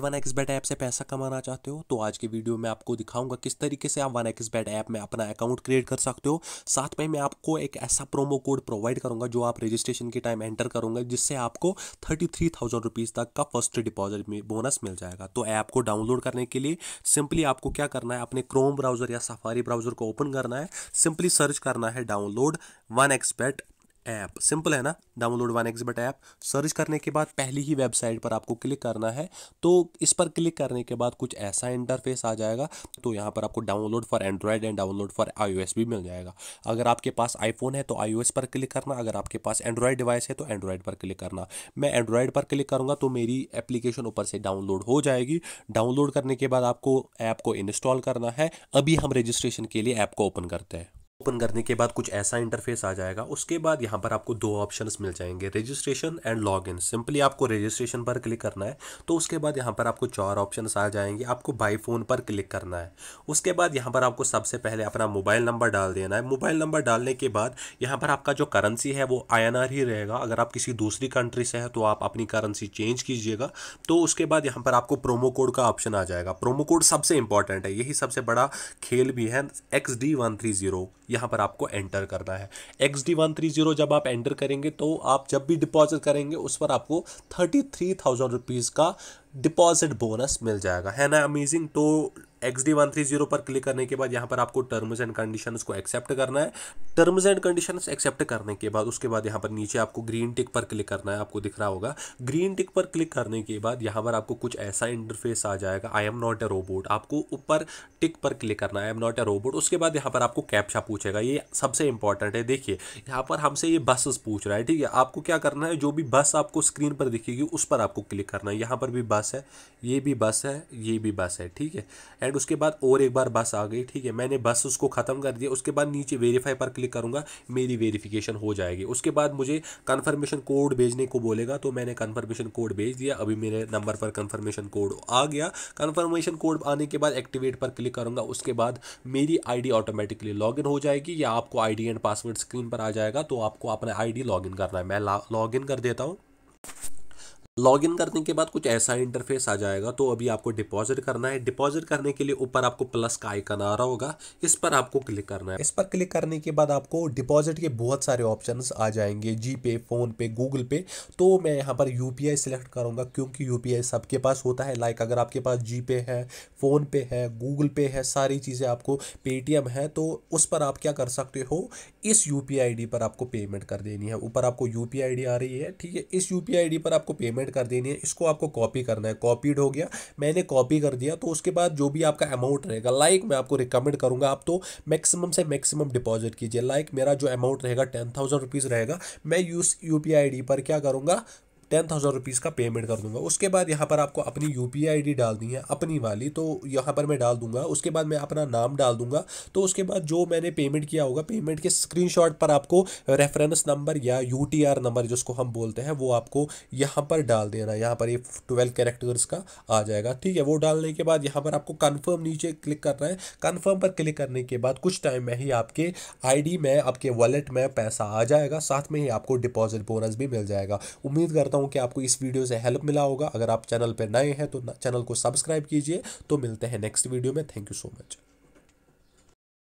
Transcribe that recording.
one X bet app से पैसा कमाना चाहते हो तो आज के वीडियो में आपको दिखाऊंगा किस तरीके से आप वन एक्स बैट ऐप में अपना अकाउंट क्रिएट कर सकते हो साथ में मैं आपको एक ऐसा प्रोमो कोड प्रोवाइड करूंगा जो आप रजिस्ट्रेशन के टाइम एंटर करूंगा जिससे आपको थर्टी थ्री थाउजेंड रुपीज़ तक का फर्स्ट डिपॉजिट बोनस मिल जाएगा तो ऐप को डाउनलोड करने के लिए सिंपली आपको क्या करना है अपने क्रोम ब्राउजर या सफारी ब्राउजर को ओपन करना है सिंपली सर्च करना है download one X bet app simple है ना डाउनलोड वन एक्सबेट ऐप सर्च करने के बाद पहली ही वेबसाइट पर आपको क्लिक करना है तो इस पर क्लिक करने के बाद कुछ ऐसा इंटरफेस आ जाएगा तो यहाँ पर आपको download for Android and download for iOS भी मिल जाएगा अगर आपके पास आईफोन है तो आईओएस पर क्लिक करना अगर आपके पास एंड्रॉयड डिवाइस है तो एंड्रॉयड पर क्लिक करना मैं एंड्रॉयड पर क्लिक करूँगा तो मेरी एप्लीकेशन ऊपर से डाउनलोड हो जाएगी डाउनलोड करने के बाद आपको ऐप को इंस्टॉल करना है अभी हम रजिस्ट्रेशन के लिए ऐप को ओपन करते हैं ओपन करने के बाद कुछ ऐसा इंटरफेस आ जाएगा उसके बाद यहाँ पर आपको दो ऑप्शंस मिल जाएंगे रजिस्ट्रेशन एंड लॉगिन सिंपली आपको रजिस्ट्रेशन पर क्लिक करना है तो उसके बाद यहाँ पर आपको चार ऑप्शंस आ जाएंगे आपको बाई फ़ोन पर क्लिक करना है उसके बाद यहाँ पर आपको सबसे पहले अपना मोबाइल नंबर डाल देना है मोबाइल नंबर डालने के बाद यहाँ पर आपका जो करेंसी है वो आई ही रहेगा अगर आप किसी दूसरी कंट्री से हैं तो आप अपनी करेंसी चेंज कीजिएगा तो उसके बाद यहाँ पर आपको प्रोमो कोड का ऑप्शन आ जाएगा प्रोमो कोड सबसे इंपॉर्टेंट है यही सबसे बड़ा खेल भी है X D one three zero यहाँ पर आपको एंटर करना है X D one three zero जब आप एंटर करेंगे तो आप जब भी डिपॉजिट करेंगे उस पर आपको थर्टी थ्री थाउजेंड रुपीज़ का डिपॉजिट बोनस मिल जाएगा है ना अमेजिंग तो X D one three zero पर क्लिक करने के बाद यहाँ पर आपको टर्म्स एंड कंडीशन को एक्सेप्ट करना है टर्म्स एंड कंडीशन एक्सेप्ट करने के बाद उसके बाद यहाँ पर नीचे आपको ग्रीन टिक पर क्लिक करना है आपको दिख रहा होगा ग्रीन टिक पर क्लिक करने के बाद यहाँ पर आपको कुछ ऐसा इंटरफेस आ जाएगा I am not a robot आपको ऊपर टिक पर क्लिक करना है I am not a robot उसके बाद यहाँ पर आपको कैप्चा पूछेगा ये सबसे इंपॉर्टेंट है देखिए यहाँ पर हमसे ये बसेस पूछ रहा है ठीक है आपको क्या करना है जो भी बस आपको स्क्रीन पर दिखेगी उस पर आपको क्लिक करना है यहाँ पर भी बस है ये भी बस है ये भी बस है ठीक है एंड उसके बाद और एक बार बस आ गई ठीक है मैंने बस उसको ख़त्म कर दिया उसके बाद नीचे वेरीफाई पर क्लिक करूँगा मेरी वेरीफिकेशन हो जाएगी उसके बाद मुझे कन्फर्मेशन कोड भेजने को बोलेगा तो मैंने कन्फर्मेशन कोड भेज दिया अभी मेरे नंबर पर कन्फर्मेशन कोड आ गया कन्फर्मेशन कोड आने के बाद एक्टिवेट पर क्लिक करूँगा उसके बाद मेरी आईडी ऑटोमेटिकली लॉगिन हो जाएगी या आपको आईडी एंड पासवर्ड स्क्रीन पर आ जाएगा तो आपको अपना आईडी लॉगिन करना है मैं लॉगिन कर देता हूँ लॉग इन करने के बाद कुछ ऐसा इंटरफेस आ जाएगा तो अभी आपको डिपॉजिट करना है डिपॉजिट करने के लिए ऊपर आपको प्लस का आइकन आ रहा होगा इस पर आपको क्लिक करना है इस पर क्लिक करने के बाद आपको डिपॉजिट के बहुत सारे ऑप्शन आ जाएंगे जी पे फोन पे गूगल पे तो मैं यहाँ पर यू सेलेक्ट करूँगा क्योंकि यू सबके पास होता है लाइक अगर आपके पास जी पे है फ़ोन पे है गूगल पे है सारी चीज़ें आपको पेटीएम है तो उस पर आप क्या कर सकते हो इस यू पी पर आपको पेमेंट कर देनी है ऊपर आपको यू पी आ रही है ठीक है इस यू पी पर आपको पेमेंट पेमेंट कर देनी है इसको आपको कॉपी करना है कॉपीड हो गया मैंने कॉपी कर दिया तो उसके बाद जो भी आपका अमाउंट रहेगा लाइक मैं आपको रिकमेंड करूंगा आप तो मैक्सिमम से मैक्सिमम डिपॉजिट कीजिए लाइक मेरा जो अमाउंट रहेगा टेन थाउजेंड रुपीज़ रहेगा मैं यू पी आई डी पर क्या करूँगा टेन थाउजेंड रुपीज़ का पेमेंट कर दूंगा उसके बाद यहाँ पर आपको अपनी यू पी आई डी डालनी है अपनी वाली तो यहाँ पर मैं डाल दूंगा उसके बाद मैं अपना नाम डाल दूंगा तो उसके बाद जो मैंने पेमेंट किया होगा पेमेंट के शॉट पर आपको रेफरेंस नंबर या यू टी आर नंबर जिसको हम बोलते हैं वो आपको यहाँ पर डाल देना यहाँ पर ये ट्वेल्व कैरेक्टर्स का आ जाएगा ठीक है वो डालने के बाद यहाँ पर आपको कन्फर्म नीचे क्लिक करना है कन्फर्म पर क्लिक करने के बाद कुछ टाइम में ही आपके आईडी में आपके वॉलेट में पैसा आ जाएगा साथ में ही आपको डिपॉजिट बोनस भी मिल जाएगा उम्मीद करता हूँ हूँ कि आपको इस वीडियो से हेल्प मिला होगा अगर आप चैनल पर नए हैं तो चैनल को सब्सक्राइब कीजिए तो मिलते हैं नेक्स्ट वीडियो में थैंक यू सो मच